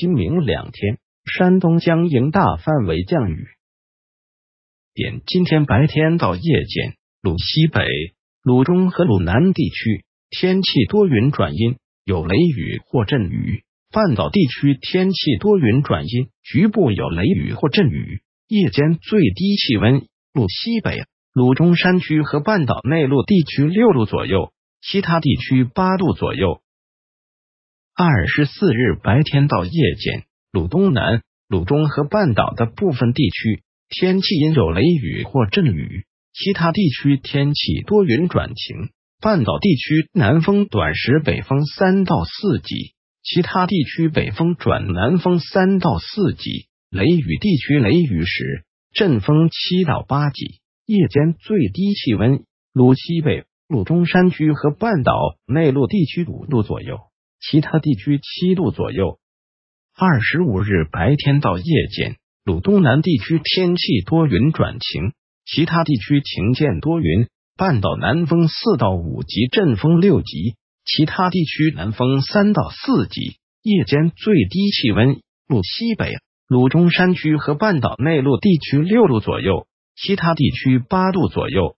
今明两天，山东将迎大范围降雨。点今天白天到夜间，鲁西北、鲁中和鲁南地区天气多云转阴，有雷雨或阵雨；半岛地区天气多云转阴，局部有雷雨或阵雨。夜间最低气温，鲁西北、鲁中山区和半岛内陆地区六度左右，其他地区八度左右。二十四日白天到夜间，鲁东南、鲁中和半岛的部分地区天气阴，有雷雨或阵雨，其他地区天气多云转晴。半岛地区南风短时北风三到四级，其他地区北风转南风三到四级。雷雨地区雷雨时阵风七到八级。夜间最低气温，鲁西北、鲁中山区和半岛内陆地区五度左右。其他地区七度左右。二十五日白天到夜间，鲁东南地区天气多云转晴，其他地区晴间多云，半岛南风四到五级，阵风六级，其他地区南风三到四级。夜间最低气温，鲁西北、鲁中山区和半岛内陆地区六度左右，其他地区八度左右。